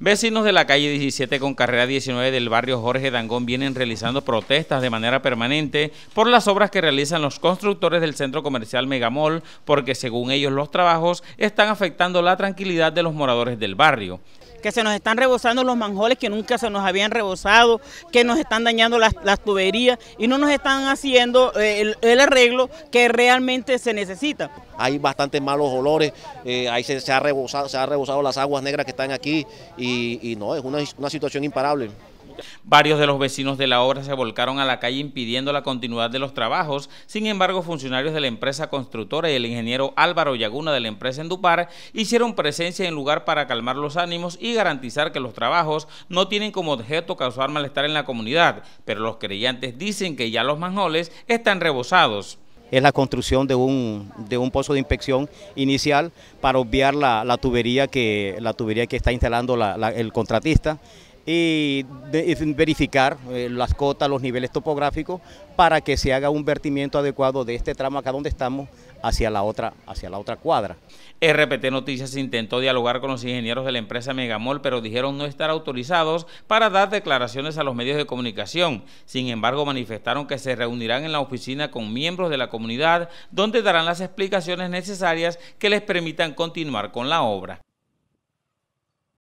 Vecinos de la calle 17 con carrera 19 del barrio Jorge Dangón vienen realizando protestas de manera permanente por las obras que realizan los constructores del centro comercial Megamol, porque según ellos los trabajos están afectando la tranquilidad de los moradores del barrio que se nos están rebosando los manjoles que nunca se nos habían rebosado, que nos están dañando las, tuberías y no nos están haciendo eh, el, arreglo que realmente se necesita. Hay bastante malos olores, eh, ahí se, se, ha rebosado, se ha rebosado las aguas negras que están aquí y y, no, es una, una situación imparable. Varios de los vecinos de la obra se volcaron a la calle impidiendo la continuidad de los trabajos. Sin embargo, funcionarios de la empresa constructora y el ingeniero Álvaro Yaguna de la empresa Endupar hicieron presencia en lugar para calmar los ánimos y garantizar que los trabajos no tienen como objeto causar malestar en la comunidad. Pero los creyentes dicen que ya los manjoles están rebosados es la construcción de un, de un pozo de inspección inicial para obviar la, tubería, que, la tubería que está instalando el contratista y, verificar eh, las cotas, los niveles topográficos para que se haga un vertimiento adecuado de este tramo acá donde estamos hacia la otra, hacia la otra cuadra. RPT Noticias intentó dialogar con los ingenieros de la empresa Megamol, pero dijeron no estar autorizados para dar declaraciones a los medios de comunicación. Sin embargo, manifestaron que se reunirán en la oficina con miembros de la comunidad, donde darán las explicaciones necesarias que les permitan continuar con la obra.